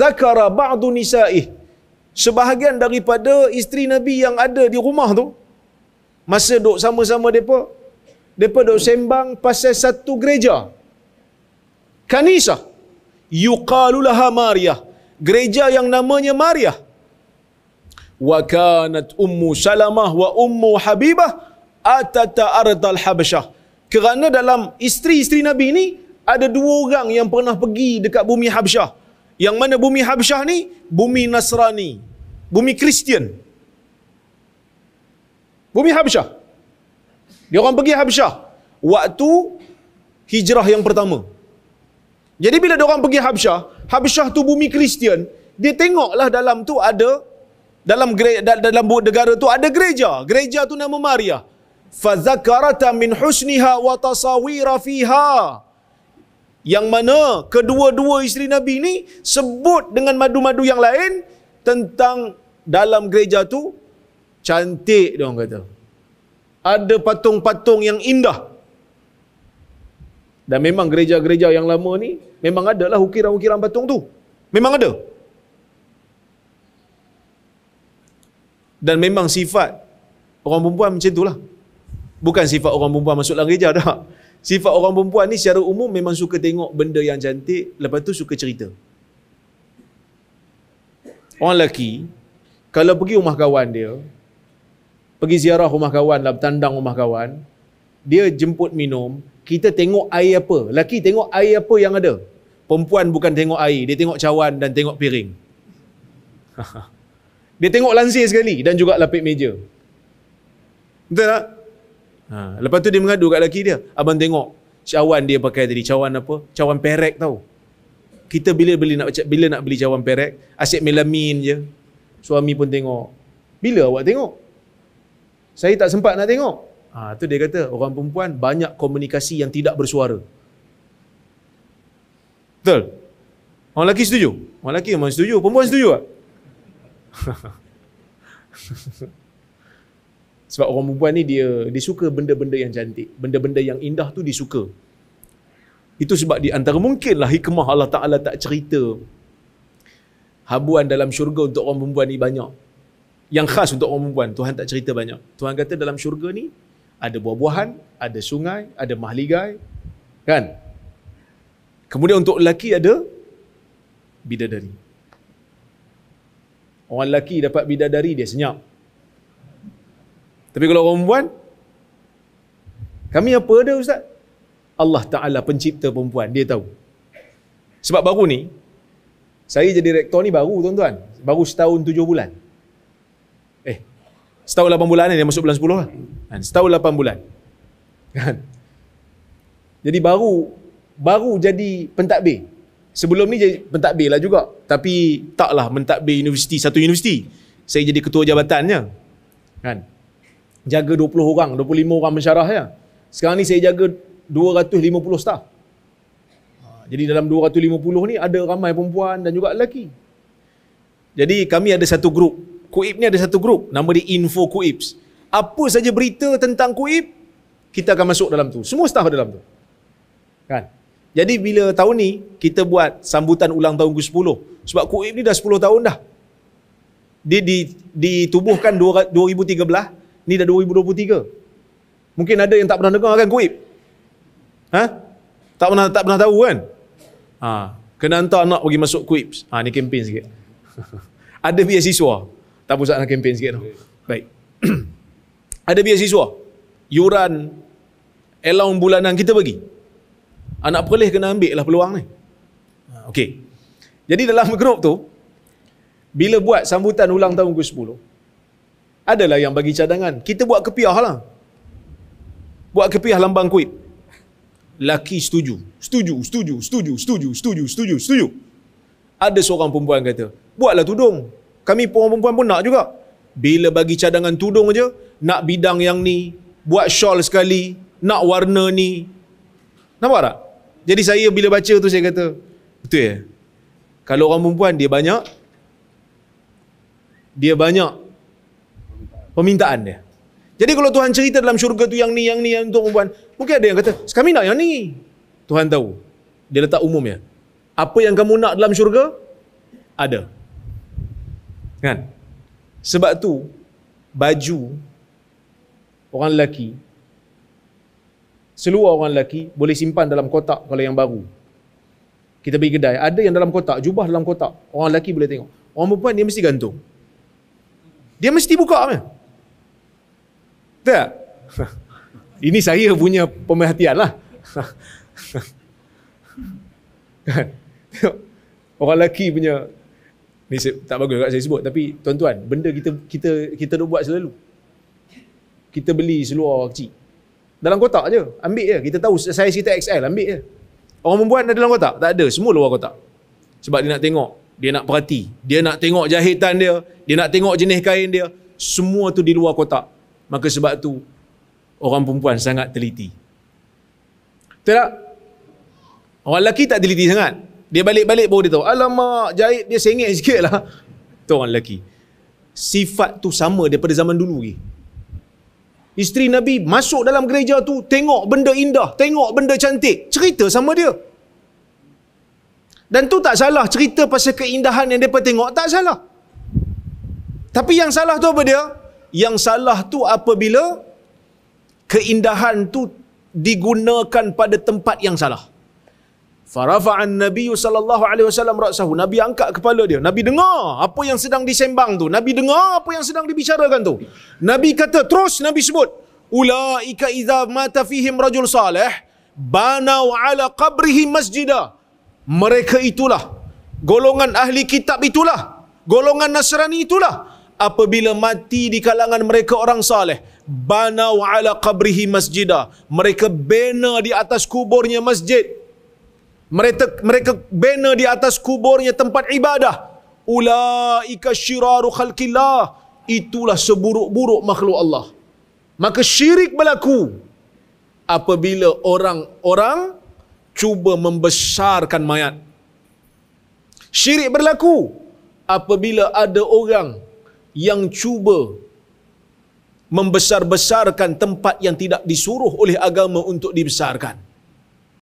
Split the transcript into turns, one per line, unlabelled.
zakara ba'du nisa'ih sebahagian daripada isteri Nabi yang ada di rumah tu masa duduk sama-sama mereka mereka duduk sembang pasal satu gereja kanisa, kanisah yuqalulaha Maria gereja yang namanya Maria wa kanat ummu salamah wa ummu habibah atata ardal habasyah kerana dalam isteri-isteri Nabi ni ada dua orang yang pernah pergi dekat bumi Habshah. Yang mana bumi Habsyah ni bumi Nasrani, bumi Kristian. Bumi Habsyah. Dia orang pergi Habsyah waktu hijrah yang pertama. Jadi bila dia orang pergi Habsyah, Habsyah tu bumi Kristian, dia tengoklah dalam tu ada dalam dalam negara tu ada gereja. Gereja tu nama Maria. Fazakarata min husniha wa tasawira yang mana kedua-dua isteri Nabi ni sebut dengan madu-madu yang lain tentang dalam gereja tu cantik dia orang kata. Ada patung-patung yang indah. Dan memang gereja-gereja yang lama ni memang ada lah ukiran-ukiran patung tu. Memang ada. Dan memang sifat orang perempuan macam itulah. Bukan sifat orang perempuan masuk dalam gereja dah. Sifat orang perempuan ni secara umum memang suka tengok benda yang cantik, lepas tu suka cerita. Orang lelaki, kalau pergi rumah kawan dia, pergi ziarah rumah kawan lah, tandang rumah kawan, dia jemput minum, kita tengok air apa. Lelaki tengok air apa yang ada. Perempuan bukan tengok air, dia tengok cawan dan tengok piring. dia tengok lansir sekali dan juga lapik meja. Betul tak? Ha. Lepas tu dia mengadu kat lelaki dia. Abang tengok cawan dia pakai tadi. Cawan apa? Cawan perek tau. Kita bila beli nak bila nak beli cawan perek, asyik melamin je. Suami pun tengok. Bila awak tengok? Saya tak sempat nak tengok. Ha, tu dia kata, orang perempuan banyak komunikasi yang tidak bersuara. Betul? Orang lelaki setuju? Orang lelaki memang setuju. Perempuan setuju tak? Sebab orang perempuan ni dia dia suka benda-benda yang cantik. Benda-benda yang indah tu dia suka. Itu sebab di antara mungkinlah hikmah Allah Ta'ala tak cerita habuan dalam syurga untuk orang perempuan ni banyak. Yang khas untuk orang perempuan. Tuhan tak cerita banyak. Tuhan kata dalam syurga ni ada buah-buahan, ada sungai, ada mahligai. Kan? Kemudian untuk lelaki ada bidadari. Orang lelaki dapat bidadari dia senyap. Tapi kalau orang perempuan, kami apa ada Ustaz? Allah Ta'ala pencipta perempuan, dia tahu. Sebab baru ni, saya jadi rektor ni baru tuan-tuan. Baru setahun tujuh bulan. Eh, setahun lapan bulan ni, dia masuk bulan sepuluh lah. Kan? Setahun lapan bulan. Kan? Jadi baru baru jadi pentadbir. Sebelum ni jadi pentadbir lah juga. Tapi taklah mentadbir universiti, satu universiti. Saya jadi ketua jabatannya. Kan? jaga 20 orang, 25 orang mensyarah ya. Sekarang ni saya jaga 250 staff. Ha, jadi dalam 250 ni ada ramai perempuan dan juga lelaki. Jadi kami ada satu grup. Kuib ni ada satu grup. Nama dia Info Kuibs. Apa saja berita tentang Kuib, kita akan masuk dalam tu. Semua staff dalam tu. Kan? Jadi bila tahun ni, kita buat sambutan ulang tahun ke-10. Sebab Kuib ni dah 10 tahun dah. Dia ditubuhkan 2013. Ni dah 2023. Mungkin ada yang tak pernah dengar kan kuip. Ha? Tak pernah tak pernah tahu kan? Ha, kena hantar anak pergi masuk kuip. Ha, ni kempen sikit. ada beasiswa. Tak pusat nak kempen sikit tau. Baik. ada beasiswa. Yuran Elaun bulanan kita bagi. Anak perleh kena ambil lah peluang ni. Ha, okey. Jadi dalam grup tu, bila buat sambutan ulang tahun ke-10, adalah yang bagi cadangan. Kita buat kepiah lah. Buat kepiah lambang kuit. Laki setuju. Setuju, setuju, setuju, setuju, setuju, setuju, setuju. Ada seorang perempuan kata, buatlah tudung. Kami perempuan-perempuan pun nak juga. Bila bagi cadangan tudung je, nak bidang yang ni, buat shawl sekali, nak warna ni. Nampak tak? Jadi saya bila baca tu saya kata, betul ya? Kalau orang perempuan dia banyak, dia banyak permintaan dia. Jadi kalau Tuhan cerita dalam syurga tu yang ni, yang ni, yang tu perempuan. Mungkin ada yang kata, kami nak yang ni. Tuhan tahu. Dia letak umumnya. Apa yang kamu nak dalam syurga, ada. Kan? Sebab tu, baju orang lelaki, seluar orang lelaki boleh simpan dalam kotak kalau yang baru. Kita pergi kedai, ada yang dalam kotak, jubah dalam kotak. Orang lelaki boleh tengok. Orang perempuan dia mesti gantung. Dia mesti buka. Kan? Tak? Ini saya punya pemerhatian lah. Orang lelaki punya ni tak bagus kat saya sebut tapi tuan-tuan benda kita kita kita nak buat selalu. Kita beli seluar kecil. Dalam kotak je. Ambil je. Kita tahu saya kita XL. Ambil je. Orang membuat ada dalam kotak? Tak ada. Semua luar kotak. Sebab dia nak tengok. Dia nak perhati. Dia nak tengok jahitan dia. Dia nak tengok jenis kain dia. Semua tu di luar kotak. Maka sebab tu orang perempuan sangat teliti. Betul tak? Orang lelaki tak teliti sangat. Dia balik-balik baru dia tahu. Alamak, jahit dia sengit sikit lah. Itu orang lelaki. Sifat tu sama daripada zaman dulu lagi. Isteri Nabi masuk dalam gereja tu, tengok benda indah, tengok benda cantik. Cerita sama dia. Dan tu tak salah cerita pasal keindahan yang dia tengok tak salah. Tapi yang salah tu apa dia? yang salah tu apabila keindahan tu digunakan pada tempat yang salah. Farafa'an Nabi sallallahu alaihi wasallam ra'sahu. Nabi angkat kepala dia. Nabi dengar apa yang sedang disembang tu. Nabi dengar apa yang sedang dibicarakan tu. Nabi kata terus Nabi sebut, "Ulaika idza mata fihim rajul salih banau ala qabrihi masjida." Mereka itulah golongan ahli kitab itulah. Golongan Nasrani itulah apabila mati di kalangan mereka orang saleh bana ala qabrihi masjida mereka bina di atas kuburnya masjid mereka mereka bina di atas kuburnya tempat ibadah ulaika syiraru khalqillah itulah seburuk-buruk makhluk Allah maka syirik berlaku apabila orang-orang cuba membesarkan mayat syirik berlaku apabila ada orang yang cuba membesar-besarkan tempat yang tidak disuruh oleh agama untuk dibesarkan.